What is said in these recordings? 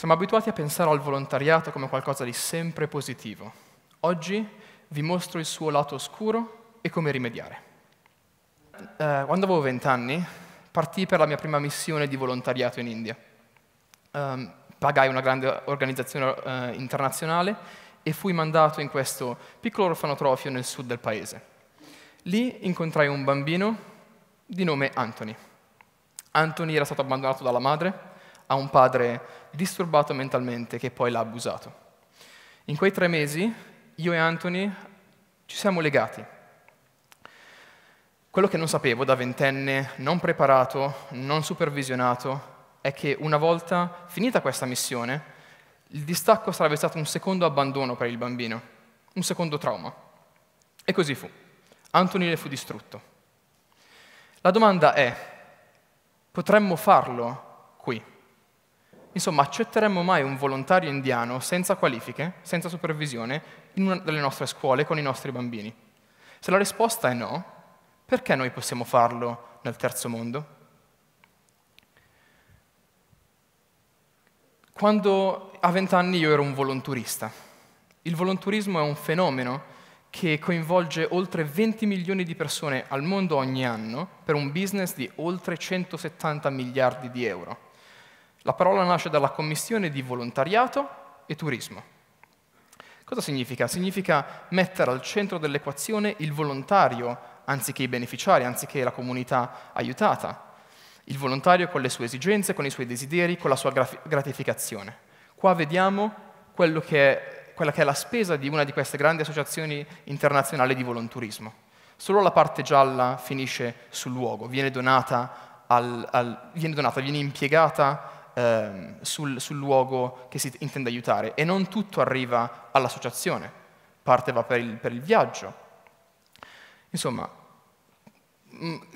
Siamo abituati a pensare al volontariato come qualcosa di sempre positivo. Oggi vi mostro il suo lato oscuro e come rimediare. Eh, quando avevo vent'anni partii per la mia prima missione di volontariato in India. Um, pagai una grande organizzazione eh, internazionale e fui mandato in questo piccolo orfanotrofio nel sud del paese. Lì incontrai un bambino di nome Anthony. Anthony era stato abbandonato dalla madre, ha un padre disturbato mentalmente che poi l'ha abusato. In quei tre mesi io e Anthony ci siamo legati. Quello che non sapevo da ventenne, non preparato, non supervisionato, è che una volta finita questa missione, il distacco sarebbe stato un secondo abbandono per il bambino, un secondo trauma. E così fu. Anthony ne fu distrutto. La domanda è, potremmo farlo qui? Insomma, accetteremmo mai un volontario indiano senza qualifiche, senza supervisione, in una delle nostre scuole con i nostri bambini? Se la risposta è no, perché noi possiamo farlo nel terzo mondo? Quando a vent'anni io ero un volonturista. Il volonturismo è un fenomeno che coinvolge oltre 20 milioni di persone al mondo ogni anno per un business di oltre 170 miliardi di euro. La parola nasce dalla commissione di volontariato e turismo. Cosa significa? Significa mettere al centro dell'equazione il volontario, anziché i beneficiari, anziché la comunità aiutata. Il volontario con le sue esigenze, con i suoi desideri, con la sua gratificazione. Qua vediamo che è, quella che è la spesa di una di queste grandi associazioni internazionali di volonturismo. Solo la parte gialla finisce sul luogo, viene donata, al, al, viene, donata viene impiegata eh, sul, sul luogo che si intende aiutare e non tutto arriva all'associazione, parte va per il, per il viaggio. Insomma,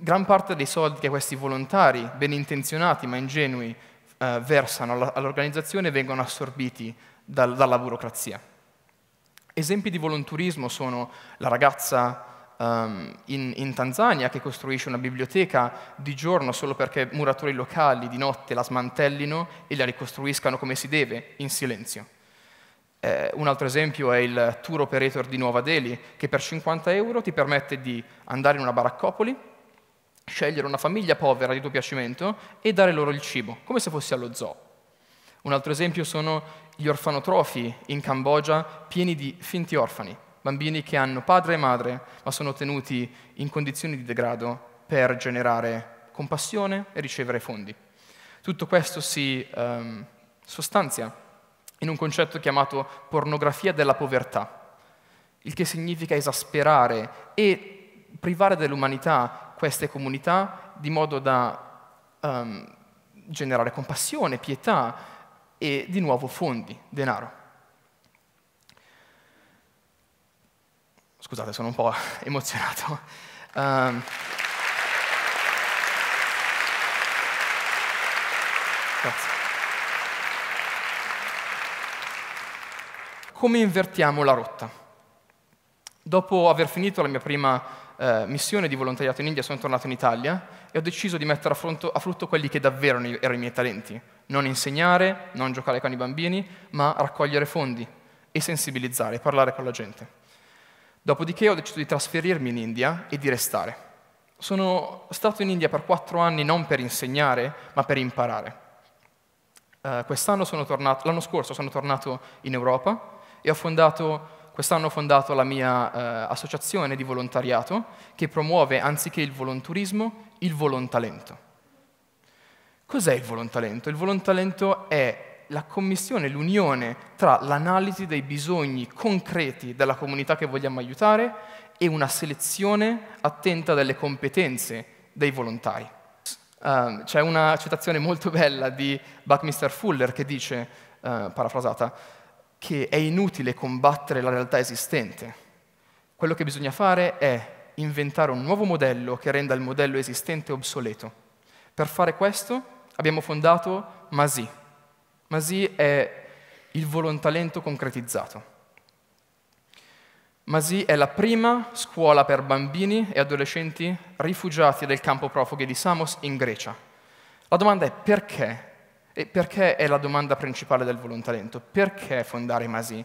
gran parte dei soldi che questi volontari, ben intenzionati ma ingenui, eh, versano all'organizzazione vengono assorbiti dal, dalla burocrazia. Esempi di volonturismo sono la ragazza um, in, in, Tanzania che costruisce una biblioteca di giorno solo perché muratori locali di notte la smantellino e la ricostruiscano come si deve, in silenzio. Eh, un altro esempio è il tour operator di Nuova Delhi, che per 50 euro ti permette di andare in una baraccopoli, scegliere una famiglia povera di tuo piacimento e dare loro il cibo, come se fossi allo zoo. Un altro esempio sono gli orfanotrofi in Cambogia pieni di finti orfani, bambini che hanno padre e madre, ma sono tenuti in condizioni di degrado per generare compassione e ricevere fondi. Tutto questo si um, sostanzia in un concetto chiamato pornografia della povertà, il che significa esasperare e privare dell'umanità queste comunità di modo da um, generare compassione, pietà e di nuovo fondi, denaro. Scusate, sono un po' emozionato. Um, Come invertiamo la rotta? Dopo aver finito la mia prima eh, missione di volontariato in India, sono tornato in Italia e ho deciso di mettere a, fronto, a frutto quelli che davvero erano i miei talenti. Non insegnare, non giocare con i bambini, ma raccogliere fondi e sensibilizzare, parlare con la gente. Dopodiché ho deciso di trasferirmi in India e di restare. Sono stato in India per quattro anni non per insegnare, ma per imparare. Uh, tornato, l'anno scorso sono tornato in Europa e ho fondato quest'anno ho fondato la mia eh, associazione di volontariato che promuove anziché il volonturismo il volontalento. Cos'è il volontalento? Il volontalento è la commissione, l'unione tra l'analisi dei bisogni concreti della comunità che vogliamo aiutare e una selezione attenta delle competenze dei volontari. Um, c'è una citazione molto bella di Buckminster Fuller che dice, uh, parafrasata, che è inutile combattere la realtà esistente. Quello che bisogna fare è inventare un nuovo modello che renda il modello esistente obsoleto. Per fare questo abbiamo fondato Masi, ma sì è il volontalento concretizzato. Masi è la prima scuola per bambini e adolescenti rifugiati del campo profughi di Samos in Grecia. La domanda è perché? E perché è la domanda principale del volontalento? Perché fondare Masi?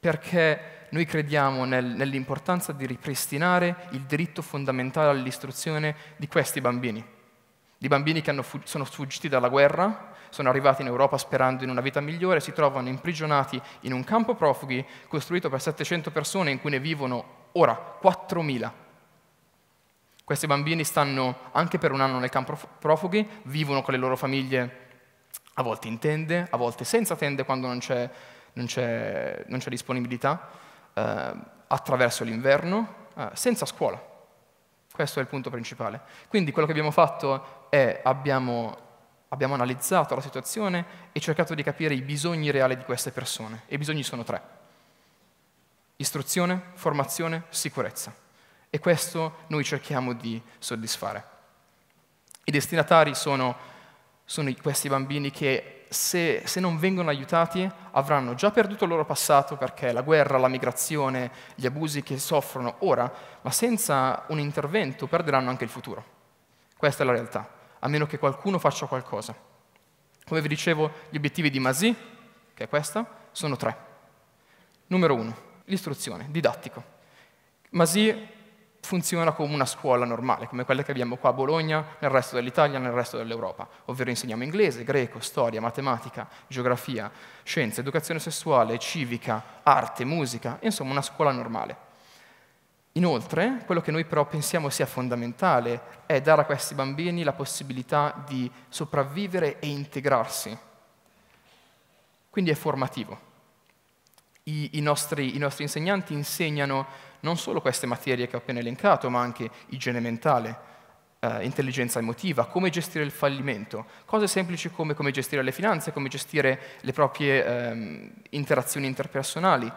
Perché noi crediamo nel, nell'importanza di ripristinare il diritto fondamentale all'istruzione di questi bambini di bambini che fug- sono fuggiti dalla guerra, sono arrivati in Europa sperando in una vita migliore, si trovano imprigionati in un campo profughi costruito per 700 persone in cui ne vivono ora 4.000. Questi bambini stanno anche per un anno nel campo profughi, vivono con le loro famiglie a volte in tende, a volte senza tende quando non c'è, non c'è, non c'è disponibilità, eh, attraverso l'inverno, eh, senza scuola. Questo è il punto principale. Quindi quello che abbiamo fatto è abbiamo, abbiamo analizzato la situazione e cercato di capire i bisogni reali di queste persone. E i bisogni sono tre. Istruzione, formazione, sicurezza. E questo noi cerchiamo di soddisfare. I destinatari sono, sono questi bambini che se, se, non vengono aiutati avranno già perduto il loro passato perché la guerra, la migrazione, gli abusi che soffrono ora, ma senza un intervento perderanno anche il futuro. Questa è la realtà, a meno che qualcuno faccia qualcosa. Come vi dicevo, gli obiettivi di Masi, che è questa, sono tre. Numero uno, l'istruzione, didattico. Masi funziona come una scuola normale, come quella che abbiamo qua a Bologna, nel resto dell'Italia, nel resto dell'Europa, ovvero insegniamo inglese, greco, storia, matematica, geografia, scienze, educazione sessuale, civica, arte, musica, insomma una scuola normale. Inoltre, quello che noi però pensiamo sia fondamentale è dare a questi bambini la possibilità di sopravvivere e integrarsi. Quindi è formativo. I, i, nostri, i nostri insegnanti insegnano non solo queste materie che ho appena elencato, ma anche igiene mentale, eh, intelligenza emotiva, come gestire il fallimento, cose semplici come come gestire le finanze, come gestire le proprie ehm, interazioni interpersonali.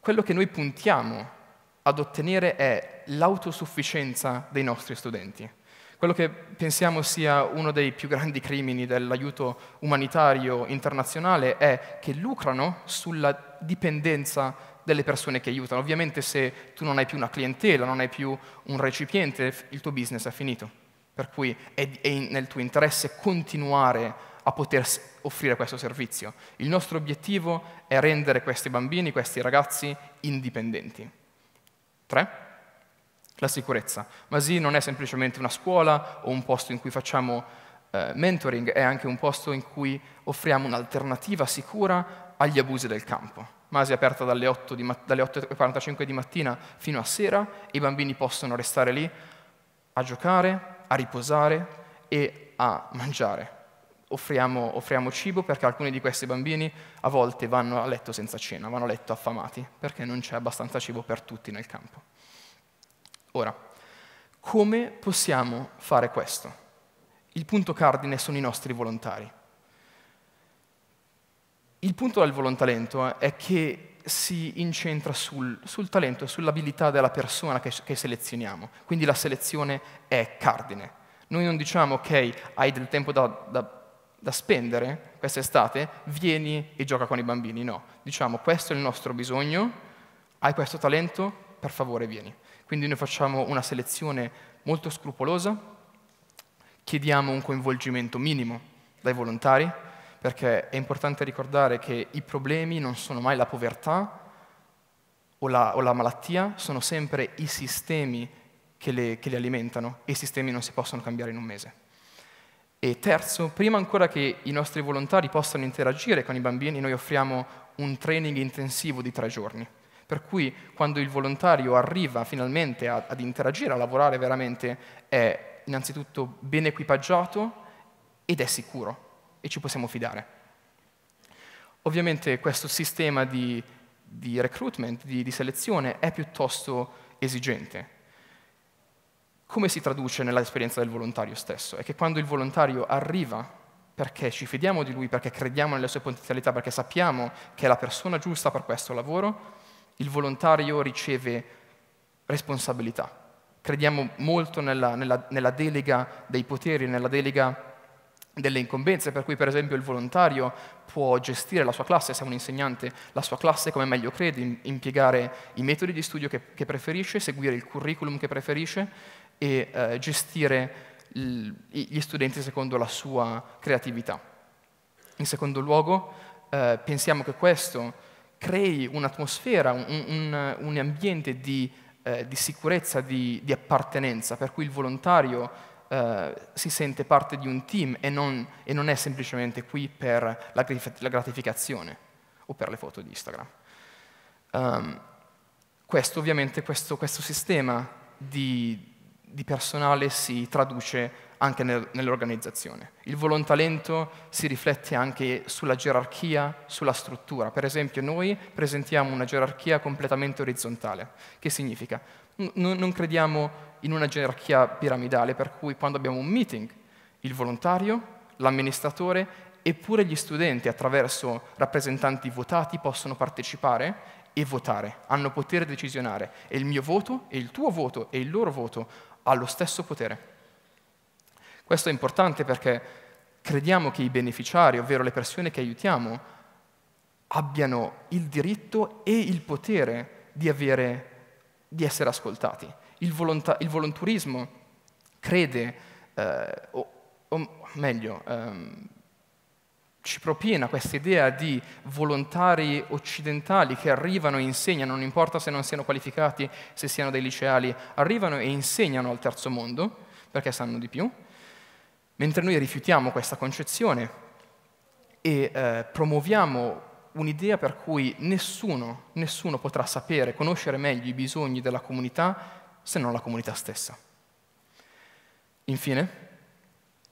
Quello che noi puntiamo ad ottenere è l'autosufficienza dei nostri studenti. Quello che pensiamo sia uno dei più grandi crimini dell'aiuto umanitario internazionale è che lucrano sulla dipendenza delle persone che aiutano. Ovviamente se tu non hai più una clientela, non hai più un recipiente, il tuo business è finito. Per cui è, è nel tuo interesse continuare a poter offrire questo servizio. Il nostro obiettivo è rendere questi bambini, questi ragazzi indipendenti. 3. La sicurezza. Masi non è semplicemente una scuola o un posto in cui facciamo eh, mentoring, è anche un posto in cui offriamo un'alternativa sicura agli abusi del campo. Masi è aperta dalle 8.45 ma- dalle di mattina fino a sera, i bambini possono restare lì a giocare, a riposare e a mangiare. Offriamo, offriamo, cibo perché alcuni di questi bambini a volte vanno a letto senza cena, vanno a letto affamati, perché non c'è abbastanza cibo per tutti nel campo. Ora, come possiamo fare questo? Il punto cardine sono i nostri volontari. Il punto del volontalento eh, è che si incentra sul, sul talento e sull'abilità della persona che, che selezioniamo, quindi la selezione è cardine. Noi non diciamo, ok, hai del tempo da, da, da spendere quest'estate, vieni e gioca con i bambini, no. Diciamo, questo è il nostro bisogno, hai questo talento, per favore vieni. Quindi noi facciamo una selezione molto scrupolosa, chiediamo un coinvolgimento minimo dai volontari, perché è importante ricordare che i problemi non sono mai la povertà o la, o la malattia, sono sempre i sistemi che, le, che li alimentano e i sistemi non si possono cambiare in un mese. E terzo, prima ancora che i nostri volontari possano interagire con i bambini, noi offriamo un training intensivo di tre giorni. Per cui quando il volontario arriva finalmente a, ad interagire, a lavorare veramente, è innanzitutto ben equipaggiato ed è sicuro, e ci possiamo fidare. Ovviamente questo sistema di, di recruitment, di, di selezione, è piuttosto esigente. Come si traduce nell'esperienza del volontario stesso? È che quando il volontario arriva perché ci fidiamo di lui, perché crediamo nelle sue potenzialità, perché sappiamo che è la persona giusta per questo lavoro, il volontario riceve responsabilità. Crediamo molto nella, nella, nella delega dei poteri, nella delega delle incombenze, per cui per esempio il volontario può gestire la sua classe, se è un insegnante, la sua classe come meglio crede, impiegare i metodi di studio che, che preferisce, seguire il curriculum che preferisce e eh, gestire il, gli studenti secondo la sua creatività. In secondo luogo, eh, pensiamo che questo crei un'atmosfera, un, un, un ambiente di, eh, di sicurezza, di, di appartenenza, per cui il volontario eh, si sente parte di un team e non, e non è semplicemente qui per la, la, gratificazione o per le foto di Instagram. Um, questo ovviamente, questo, questo sistema di, di personale si traduce anche nell'organizzazione. Il volontalento si riflette anche sulla gerarchia, sulla struttura. Per esempio noi presentiamo una gerarchia completamente orizzontale, che significa n- non crediamo in una gerarchia piramidale, per cui quando abbiamo un meeting, il volontario, l'amministratore eppure gli studenti attraverso rappresentanti votati possono partecipare e votare, hanno potere decisionale e il mio voto e il tuo voto e il loro voto hanno lo stesso potere. Questo è importante perché crediamo che i beneficiari, ovvero le persone che aiutiamo, abbiano il diritto e il potere di, avere, di essere ascoltati. Il, volonta- il volonturismo crede, eh, o, o, meglio, ehm, ci propina questa idea di volontari occidentali che arrivano e insegnano, non importa se non siano qualificati, se siano dei liceali, arrivano e insegnano al terzo mondo perché sanno di più, Mentre noi rifiutiamo questa concezione e eh, promuoviamo un'idea per cui nessuno, nessuno potrà sapere, conoscere meglio i bisogni della comunità se non la comunità stessa. Infine,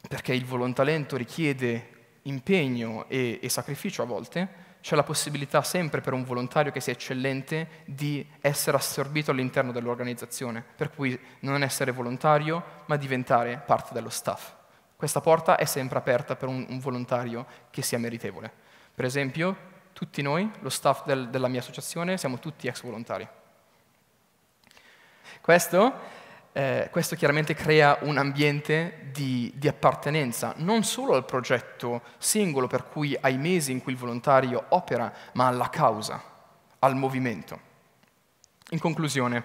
perché il volontalento richiede impegno e, e, sacrificio a volte, c'è la possibilità sempre per un volontario che sia eccellente di essere assorbito all'interno dell'organizzazione, per cui non essere volontario ma diventare parte dello staff. Questa porta è sempre aperta per un, un volontario che sia meritevole. Per esempio, tutti noi, lo staff del, della mia associazione, siamo tutti ex volontari. Questo, eh, questo chiaramente crea un ambiente di, di appartenenza, non solo al progetto singolo per cui ai mesi in cui il volontario opera, ma alla causa, al movimento. In conclusione,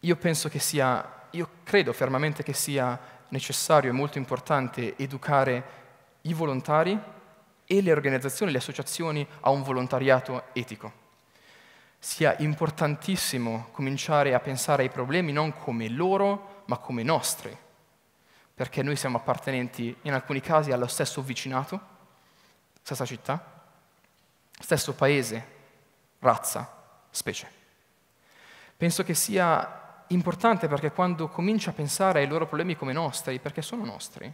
io penso che sia, io credo fermamente che sia necessario e molto importante educare i volontari e le organizzazioni, le associazioni a un volontariato etico. Sia importantissimo cominciare a pensare ai problemi non come loro, ma come nostri, perché noi siamo appartenenti in alcuni casi allo stesso vicinato, stessa città, stesso paese, razza, specie. Penso che sia importante perché quando comincia a pensare ai loro problemi come nostri, perché sono nostri,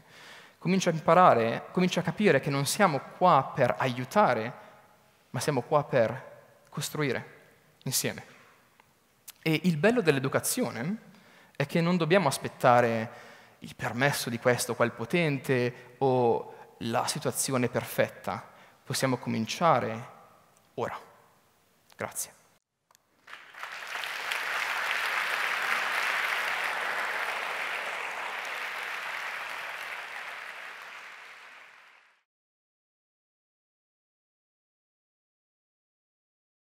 comincia a imparare, comincia a capire che non siamo qua per aiutare, ma siamo qua per costruire insieme. E il bello dell'educazione è che non dobbiamo aspettare il permesso di questo o quel potente o la situazione perfetta. Possiamo cominciare ora. Grazie.